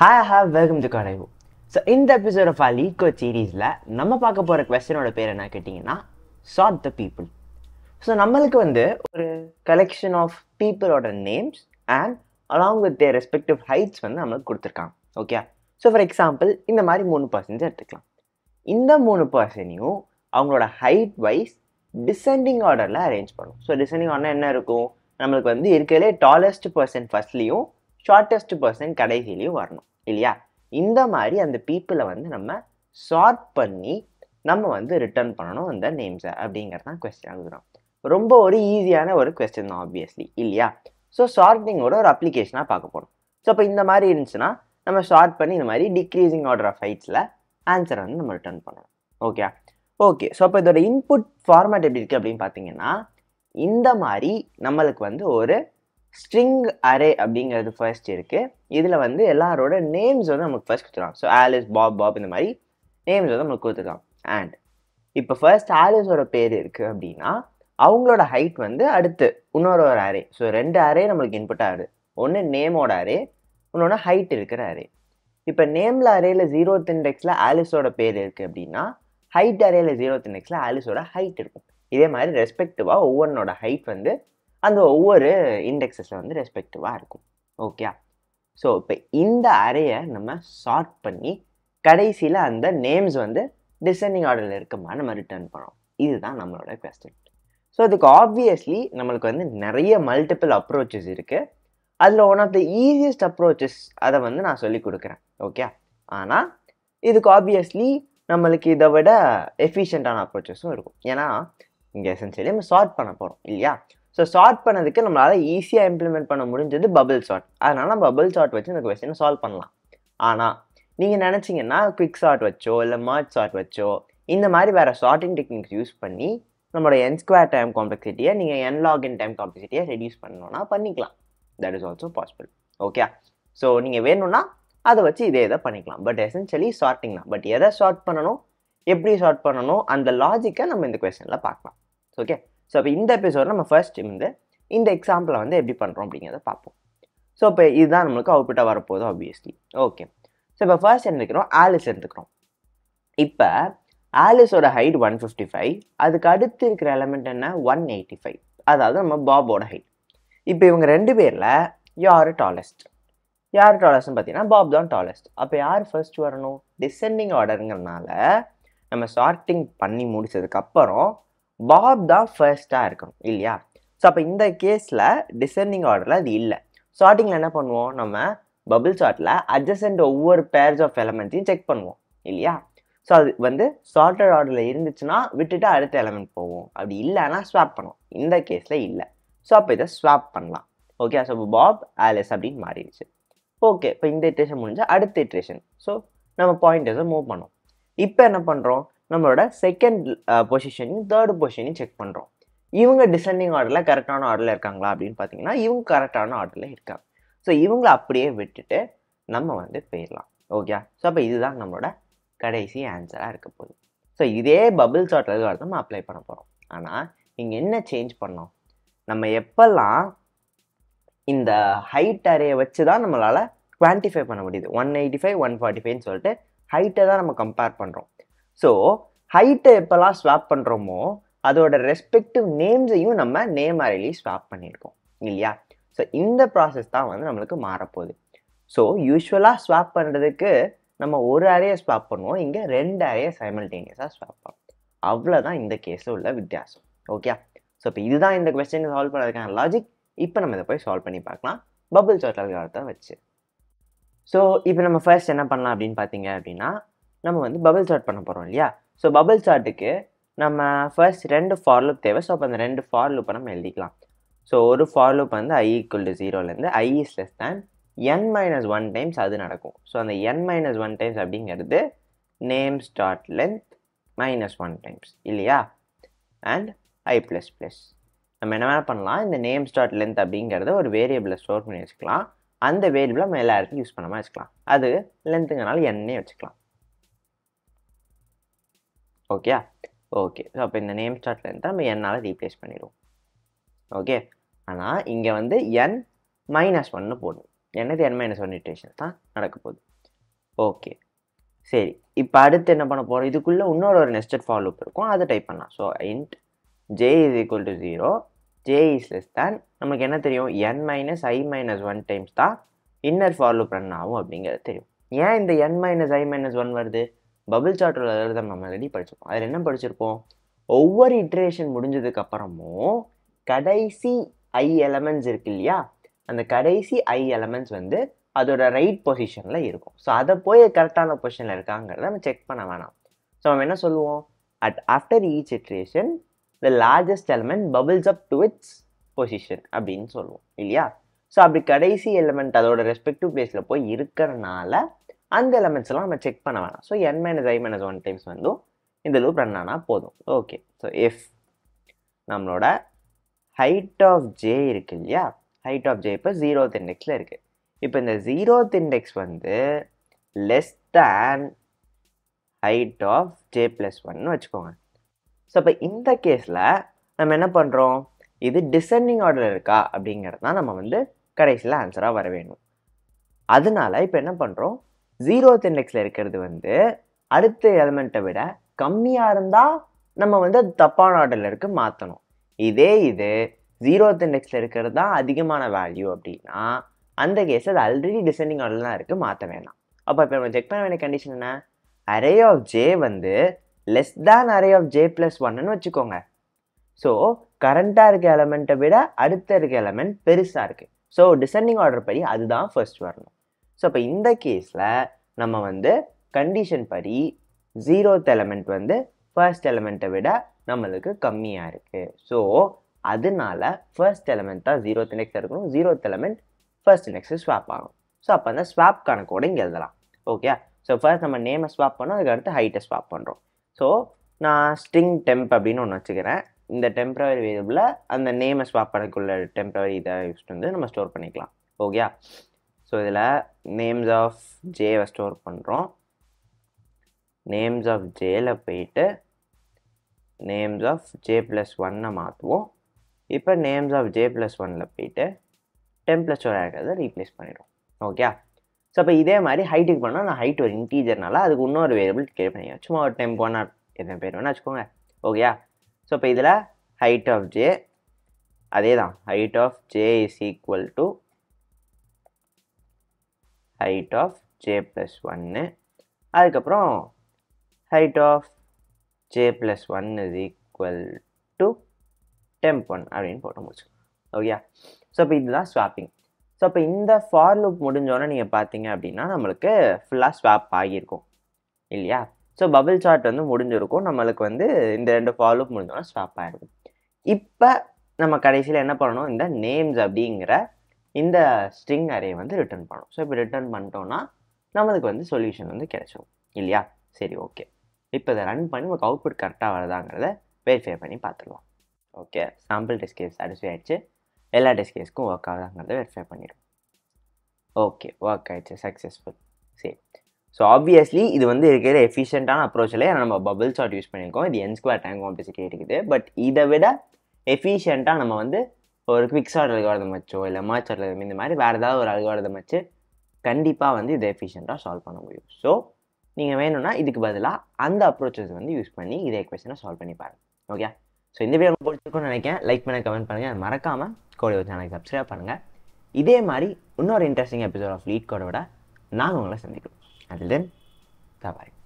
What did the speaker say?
Hi hi, welcome to Karaivu. So இந்த episode of algo சீரீஸில் நம்ம பார்க்க போகிற கொஸ்டினோட பேர் என்ன கேட்டிங்கன்னா சாட் த பீப்புள் ஸோ நம்மளுக்கு வந்து ஒரு கலெக்ஷன் ஆஃப் பீப்புளோட names and along with their respective heights வந்து நம்மளுக்கு கொடுத்துருக்காங்க ஓகே ஸோ ஃபார் எக்ஸாம்பிள் இந்த மாதிரி மூணு பர்சன்ஸ் எடுத்துக்கலாம் இந்த மூணு பர்சனையும் அவங்களோட ஹைட் வைஸ் டிசெண்டிங் ஆர்டரில் அரேஞ்ச் பண்ணும் ஸோ டிசெண்டிங் ஆர்டர்னா என்ன இருக்கும் நம்மளுக்கு வந்து இருக்கிறதுலே டாலஸ்ட் பர்சன் ஃபர்ஸ்ட்லேயும் ஷார்ட்டஸ்ட் பர்சன் கடைசிலையும் வரணும் இல்லையா இந்த மாதிரி அந்த பீப்புளை வந்து நம்ம ஷார்ட் பண்ணி நம்ம வந்து ரிட்டர்ன் பண்ணணும் அந்த நேம்ஸை அப்படிங்கிறது தான் கொஸ்டின் எழுதுகிறோம் ரொம்ப ஒரு ஈஸியான ஒரு கொஸ்டின் தான் ஆப்வியஸ்லி இல்லையா ஸோ ஷார்ட்னிங்கோட ஒரு அப்ளிகேஷனாக பார்க்க போகணும் ஸோ இப்போ இந்த மாதிரி இருந்துச்சுன்னா நம்ம ஷார்ட் பண்ணி இந்த மாதிரி டிக்ரீசிங் ஆர்டர் ஆஃப் ஃபைட்ஸில் ஆன்சரை வந்து நம்ம ரிட்டர்ன் பண்ணணும் ஓகே ஓகே ஸோ அப்போ இதோட இன்புட் ஃபார்மேட் எப்படி இருக்குது அப்படின்னு பார்த்தீங்கன்னா இந்த மாதிரி நம்மளுக்கு வந்து ஒரு ஸ்ட்ரிங் அரே அப்படிங்கிறது ஃபர்ஸ்ட் இருக்குது இதில் வந்து எல்லாரோட நேம்ஸ் வந்து நமக்கு ஃபர்ஸ்ட் கொடுத்துருவாங்க ஸோ ஆலிஸ் பாப் பாப் இந்த மாதிரி நேம்ஸ் வந்து நமக்கு கொடுத்துருக்காங்க அண்ட் இப்போ ஃபர்ஸ்ட் ஆலிஸோட பேர் இருக்குது அப்படின்னா அவங்களோட ஹைட் வந்து அடுத்து இன்னொரு ஒரு அரே ஸோ ரெண்டு அரே நம்மளுக்கு இன்புட் ஆகுது ஒன்று நேமோட அரே இன்னொன்று ஹைட் இருக்கிற அரே இப்போ நேமில் அரேல ஜீரோ தின்டெக்ஸில் ஆலிஸோட பேர் இருக்குது அப்படின்னா ஹைட் அரேல ஜீரோ தின்டெக்ஸில் ஆலிஸோட ஹைட் இருக்கும் இதே மாதிரி ரெஸ்பெக்டிவாக ஒவ்வொன்றோட ஹைட் வந்து அந்த ஒவ்வொரு இண்டெக்ஸஸில் வந்து ரெஸ்பெக்டிவாக இருக்கும் ஓகே ஸோ இப்போ இந்த அறையை நம்ம ஷார்ட் பண்ணி கடைசியில் அந்த நேம்ஸ் வந்து டிசைனிங் ஆர்டரில் இருக்கமா நம்ம ரிட்டர்ன் பண்ணோம் இதுதான் நம்மளோட கொஸ்டின் ஸோ அதுக்கு ஆப்வியஸ்லி நம்மளுக்கு வந்து நிறைய மல்டிபிள் அப்ரோச்சஸ் இருக்குது அதில் one of the easiest approaches அதை வந்து நான் சொல்லி கொடுக்குறேன் ஓகே ஆனால் இதுக்கு ஆப்வியஸ்லி நம்மளுக்கு இதை விட எஃபிஷியண்ட்டான அப்ரோச்சஸும் இருக்கும் ஏன்னா இங்கே எசென்ஷியலி நம்ம சார்ட் பண்ண போகிறோம் இல்லையா ஸோ சார்ட் பண்ணதுக்கு நம்மளால் ஈஸியாக இம்ப்ளிமெண்ட் பண்ண முடிஞ்சது பபிள் சார்ட் அதனால் நம்ம பபிள் சார்ட் வச்சு இந்த கொஸ்டினை சால்வ் பண்ணலாம் ஆனால் நீங்கள் நினச்சிங்கன்னா குவிக் சார்ட் வச்சோ இல்லை மர்ச் சார்ட் வச்சோ இந்த மாதிரி வேறு ஷார்ட்டிங் டெக்னிக்ஸ் யூஸ் பண்ணி நம்மளோட என் ஸ்கொயர் டைம் காம்ப்ளெக்சிட்டியை நீங்கள் என் லாகின் டைம் காம்ப்ளெக்சிட்டியை ரெடியூஸ் பண்ணணும்னா பண்ணிக்கலாம் that is also possible okay so நீங்கள் வேணும்னா அதை வச்சு இதே இதை பண்ணிக்கலாம் பட் எசென்ஷியலி சார்ட்டிங் தான் பட் எதை ஷார்ட் பண்ணணும் எப்படி ஷார்ட் பண்ணணும் அந்த லாஜிக்கை நம்ம இந்த கொஸ்டினில் பார்க்கலாம் ஓகே ஸோ அப்போ இந்த எபிசோட நம்ம ஃபர்ஸ்ட் வந்து இந்த எக்ஸாம்பிளை வந்து எப்படி பண்ணுறோம் அப்படிங்கிறத பார்ப்போம் ஸோ இப்போ இதுதான் நம்மளுக்கு அவுட்புட்டாக வரப்போகுது ஆப்வியஸ்லி ஓகே ஸோ இப்போ ஃபர்ஸ்ட் எடுத்துக்கிறோம் ஆலிஸ் எடுத்துக்கிறோம் இப்போ ஆலிஸோட ஹைட் ஒன் ஃபிஃப்டி ஃபைவ் அதுக்கு அடுத்து இருக்கிற எலமெண்ட் என்ன ஒன் எயிட்டி ஃபைவ் அதாவது நம்ம பாபோட ஹைட் இப்போ இவங்க ரெண்டு பேரில் யார் டாலஸ்ட் யார் டாலஸ்ட்னு பார்த்தீங்கன்னா பாப் தான் டாலஸ்ட் அப்போ யார் ஃபர்ஸ்ட் வரணும் டிசெண்டிங் ஆர்டருங்கிறனால நம்ம ஷார்ட்டிங் பண்ணி முடிச்சதுக்கப்புறம் பாப் தான் ஃபர்ஸ்ட்டாக இருக்கணும் இல்லையா ஸோ அப்போ இந்த கேஸில் டிசெண்டிங் ஆர்டரில் அது இல்லை ஸ்டார்டிங்கில் என்ன பண்ணுவோம் நம்ம பபிள் சார்ட்டில் அட்ஜசன்ட் ஒவ்வொரு பேர்ஸ் ஆஃப் எலமெண்ட்ஸையும் செக் பண்ணுவோம் இல்லையா ஸோ அது வந்து ஷார்ட்டட் ஆர்டரில் இருந்துச்சுன்னா விட்டுட்டு அடுத்த எலமெண்ட் போவோம் அப்படி இல்லைன்னா ஸ்வாப் பண்ணுவோம் இந்த கேஸில் இல்லை ஸோ அப்போ இதை ஸ்வாப் பண்ணலாம் ஓகே ஸோ பாப் ஆலிஸ் அப்படின்னு மாறிடுச்சு ஓகே இப்போ இந்த இட்ரேஷன் முடிஞ்சால் அடுத்த இட்ரேஷன் ஸோ நம்ம பாயிண்டர்ஸை மூவ் பண்ணோம் இப்போ என்ன பண்ணுறோம் நம்மளோட செகண்ட் பொசிஷனையும் தேர்டு பொசிஷனையும் செக் பண்ணுறோம் இவங்க டிசெண்டிங் ஆர்டரில் கரெக்டான ஆர்டரில் இருக்காங்களா அப்படின்னு பார்த்தீங்கன்னா இவங்க கரெக்டான ஆர்டரில் இருக்காங்க ஸோ இவங்களை அப்படியே விட்டுட்டு நம்ம வந்து போயிடலாம் ஓகே ஸோ அப்போ இதுதான் நம்மளோட கடைசி ஆன்சராக இருக்க போகுது ஸோ இதே பபிள் சார்ட் எல்லாம் நம்ம அப்ளை பண்ண போகிறோம் ஆனால் இங்கே என்ன சேஞ்ச் பண்ணோம் நம்ம எப்பெல்லாம் இந்த ஹைட் அறையை வச்சு தான் நம்மளால் குவான்டிஃபை பண்ண முடியுது one eighty five one forty ஃபைவ்னு சொல்லிட்டு ஹைட்டை தான் நம்ம கம்பேர் பண்ணுறோம் ஸோ ஹைட்டை எப்போல்லாம் ஸ்வாப் பண்ணுறோமோ அதோட ரெஸ்பெக்டிவ் நேம்ஸையும் நம்ம நேம் அறையிலேயே ஸ்வாப் பண்ணியிருக்கோம் இல்லையா ஸோ இந்த ப்ராசஸ் தான் வந்து நம்மளுக்கு மாறப்போகுது ஸோ யூஸ்வலாக ஸ்வாப் பண்ணுறதுக்கு நம்ம ஒரு அறையை ஸ்வாப் பண்ணுவோம் இங்கே ரெண்டு அறையை சைமல்டேனியஸாக ஸ்வாப் பண்ணுவோம் அவ்வளோதான் இந்த கேஸில் உள்ள வித்தியாசம் ஓகே ஸோ இப்போ இதுதான் இந்த கொஸ்டின் சால்வ் பண்ணுறதுக்கான லாஜிக் இப்போ நம்ம இதை போய் சால்வ் பண்ணி பார்க்கலாம் பபுள் சோட்டல் காலத்தை வச்சு ஸோ இப்போ நம்ம ஃபர்ஸ்ட் என்ன பண்ணலாம் அப்படின்னு பார்த்தீங்க அப்படின்னா நம்ம வந்து பபிள் சார்ட் பண்ண போகிறோம் இல்லையா ஸோ பபிள் சார்ட்டுக்கு நம்ம ஃபர்ஸ்ட் ரெண்டு ஃபார் லூப் தேவை ஸோ அப்போ அந்த ரெண்டு ஃபார் லூப்பை நம்ம எழுதிக்கலாம் ஸோ ஒரு ஃபார் லூப் வந்து ஐ ஈக்குவல் டு ஜீரோலேருந்து I is less than N minus one times அது நடக்கும் ஸோ அந்த என் மைனஸ் ஒன் டைம்ஸ் அப்படிங்கிறது name start length minus one times இல்லையா அண்ட் ஐ ப்ளஸ் ப்ளஸ் நம்ம என்ன வேணால் பண்ணலாம் இந்த நேம் ஸ்டார்ட் லென்த் அப்படிங்கிறத ஒரு வேரியபிளை ஸ்டோர் பண்ணி வச்சுக்கலாம் அந்த வேரியபிளை நம்ம எல்லா இடத்துலையும் யூஸ் பண்ணாமல் வச்சுக்கலாம் அது லென்த்துங்கிறனால என்னே வச்சுக்கலாம் ஓகேயா ஓகே ஸோ அப்போ இந்த நேம் ஸ்டார்ட்டில் இருந்தால் நம்ம என்னால் ரீப்ளேஸ் பண்ணிடுவோம் ஓகே ஆனால் இங்கே வந்து என் மைனஸ் ஒன்று போடணும் என்னது என் மைனஸ் ஒன் இட்ரேஷன் தான் நடக்க போகுது ஓகே சரி இப்போ அடுத்து என்ன பண்ண போகிறோம் இதுக்குள்ளே இன்னொரு ஒரு நெஸ்டட் ஃபாலோ இருக்கும் அதை டைப் பண்ணலாம் so int J is equal to zero J is less than நமக்கு என்ன தெரியும் N minus I minus one times தான் இன்னர் ஃபாலோ ரன் ஆகும் அப்படிங்கிறது தெரியும் ஏன் இந்த N minus I minus one வருது பபிள் அதில் எழுத நம்ம ரெடி படிச்சிருப்போம் அதில் என்ன படிச்சிருப்போம் ஒவ்வொரு இட்ரேஷன் முடிஞ்சதுக்கு அப்புறமும் கடைசி ஐ எலமெண்ட்ஸ் இருக்கு இல்லையா அந்த கடைசி ஐ எலமெண்ட்ஸ் வந்து அதோட ரைட் பொசிஷனில் இருக்கும் ஸோ அதை போய் கரெக்டான பொசிஷனில் இருக்காங்கிறத நம்ம செக் பண்ண வேணாம் ஸோ நம்ம என்ன சொல்லுவோம் at after each iteration the largest element bubbles up to its position அப்படின்னு சொல்லுவோம் இல்லையா ஸோ அப்படி கடைசி எலமெண்ட் அதோட ரெஸ்பெக்டிவ் பிளேஸில் போய் இருக்கிறனால அந்த எலமெண்ட்ஸ் எல்லாம் நம்ம செக் பண்ண வேணாம் so N minus I minus one times வந்து இந்த லூப் ரன் ஆனால் போதும் ஓகே ஸோ எஃப் நம்மளோட ஹைட் ஆஃப் ஜே இருக்கு இல்லையா ஹைட் ஆஃப் ஜே இப்போ ஜீரோ இண்டெக்ஸில் இருக்குது இப்போ இந்த ஜீரோ இண்டெக்ஸ் வந்து less than height of J plus ஒன்னு வச்சுக்கோங்க ஸோ இப்போ இந்த கேஸில் நம்ம என்ன பண்ணுறோம் இது டிசெண்டிங் ஆர்டர் இருக்கா அப்படிங்கிறது தான் நம்ம வந்து கடைசியில் ஆன்சராக வர வேணும் அதனால இப்போ என்ன பண்ணுறோம் ஜீரோத் இண்டெக்ஸில் இருக்கிறது வந்து அடுத்த எலமெண்ட்டை விட கம்மியாக இருந்தால் நம்ம வந்து அது தப்பான ஆர்டரில் இருக்க மாற்றணும் இதே இது ஜீரோத் இண்டெக்ஸில் இருக்கிறது தான் அதிகமான வேல்யூ அப்படின்னா அந்த கேஸ் அது ஆல்ரெடி டிசைனிங் ஆர்டர் தான் இருக்குது மாற்ற வேணாம் அப்போ இப்போ நம்ம செக் பண்ண வேண்டிய கண்டிஷன் என்ன அரே ஆஃப் ஜே வந்து less than array of J plus ஒன்னு வச்சுக்கோங்க ஸோ கரண்ட்டாக இருக்க எலமெண்ட்டை விட அடுத்த இருக்க எலமெண்ட் பெருசாக இருக்குது ஸோ டிசெண்டிங் ஆர்டர் படி அதுதான் ஃபர்ஸ்ட் வரணும் ஸோ அப்போ இந்த கேஸில் நம்ம வந்து கண்டிஷன் படி ஜீரோத் எலமெண்ட் வந்து ஃபர்ஸ்ட் எலமெண்ட்டை விட நம்மளுக்கு கம்மியாக இருக்குது ஸோ அதனால ஃபர்ஸ்ட் எலமெண்ட் தான் ஜீரோ நெக்ஸ்ட் இருக்கணும் zero element first next swap ஆகும் ஸோ அப்போ அந்த ஸ்வாப் கணக்கோடு இங்கே எழுதலாம் ஓகே ஸோ ஃபர்ஸ்ட் நம்ம நேமை ஸ்வாப் பண்ணோம் அதுக்கடுத்து ஹைட்டை ஸ்வாப் பண்ணுறோம் ஸோ நான் ஸ்ட்ரிங் டெம்ப் அப்படின்னு ஒன்று வச்சுக்கிறேன் இந்த டெம்பரவரி வேரியபிளில் அந்த நேமை ஸ்வாப் பண்ணக்குள்ள டெம்பரவரி இதை யூஸ் வந்து நம்ம ஸ்டோர் பண்ணிக்கலாம் ஓகே ஸோ இதில் நேம்ஸ் ஆஃப் ஜேவை ஸ்டோர் பண்ணுறோம் நேம்ஸ் ஆஃப் ஜேயில் போயிட்டு நேம்ஸ் ஆஃப் ஜே ப்ளஸ் ஒன்னை மாற்றுவோம் இப்போ நேம்ஸ் ஆஃப் ஜே ப்ளஸ் ஒனில் போயிட்டு டென் ப்ளஸ் ஒரு ஆகிறத ரீப்ளேஸ் பண்ணிடுவோம் ஓகே ஸோ அப்போ இதே மாதிரி ஹைட்டுக்கு பண்ணால் நான் ஹைட் ஒரு இன்டீஜர்னால அதுக்கு இன்னொரு வேரியபிள் கிரியேட் பண்ணி சும்மா ஒரு டெம் போனா எத்தனை பேர் வேணா வச்சுக்கோங்க ஓகேயா ஸோ இப்போ இதில் ஹைட் ஆஃப் ஜே அதே தான் height of J is equal to height of J plus ஒன்னு அதுக்கப்புறம் height of J plus one is equal to temp one அப்படின்னு போட்டு முடிச்சுக்கோங்க ஓகேயா ஸோ இப்போ இதுதான் ஸ்வாப்பிங் ஸோ இப்போ இந்த ஃபார் லுக் முடிஞ்சோடனே நீங்கள் பார்த்தீங்க அப்படின்னா நம்மளுக்கு ஃபுல்லாக ஸ்வாப் ஆகியிருக்கும் இல்லையா ஸோ பபிள் சார்ட் வந்து முடிஞ்சிருக்கும் நம்மளுக்கு வந்து இந்த ரெண்டு ஃபார் லுக் முடிஞ்சோடனே ஸ்வாப் ஆகிருக்கும் இப்போ நம்ம கடைசியில் என்ன பண்ணணும் இந்த நேம்ஸ் அப்படிங்கிற இந்த ஸ்ட்ரிங் அரே வந்து ரிட்டர்ன் பண்ணணும் ஸோ இப்போ ரிட்டர்ன் பண்ணிட்டோம்னா நம்மளுக்கு வந்து சொல்யூஷன் வந்து கிடைச்சிடும் இல்லையா சரி ஓகே இப்போ இதை ரன் பண்ணி நமக்கு அவுட்புட் கரெக்டாக வருதாங்கிறத வெரிஃபை பண்ணி பார்த்துருவோம் okay sample test case satisfy ஆகிடுச்சு எல்லா டெஸ்ட் கேஸ்க்கும் ஒர்க் ஆகுதாங்கிறத வெரிஃபை பண்ணிடும் ஓகே ஒர்க் ஆயிடுச்சு சக்ஸஸ்ஃபுல் சரி ஸோ ஆப்வியஸ்லி இது வந்து இருக்கிற எஃபிஷியண்ட்டான அப்ரோச்சில் நம்ம பபிள் சாட் யூஸ் பண்ணியிருக்கோம் இது என் ஸ்கொயர் டேங்க் காம்ப்ளெக்சிட்டி இருக்குது பட் இதை விட எஃபிஷியண்ட்டாக நம்ம வந்து ஒரு குவிக் ஷார்ட் அல்காரதம் வச்சோ இல்லை மார்ச் அல்காரதம் இந்த மாதிரி வேறு ஏதாவது ஒரு அல்காரதம் வச்சு கண்டிப்பாக வந்து இதை எஃபிஷியண்ட்டாக சால்வ் பண்ண முடியும் ஸோ நீங்கள் வேணும்னா இதுக்கு பதிலாக அந்த அப்ரோச்சஸ் வந்து யூஸ் பண்ணி இதை எக்வெஷனை சால்வ் பண்ணி பாருங்கள் ஓகே ஸோ இந்த வீடியோ பிடிச்சிருக்கோம்னு நினைக்கிறேன் லைக் பண்ண கமெண்ட் பண்ணுங்கள் மறக்காமல் வச்சு சேனலுக்கு சப்ஸ்கிரைப் பண்ணுங்கள் இதே மாதிரி இன்னொரு இன்ட்ரெஸ்டிங் எபிசோட் ஆஃப் லீட் கோடோட நாங்கள் உங்களை சந்திக்கிறோம் அது தென் தபாய்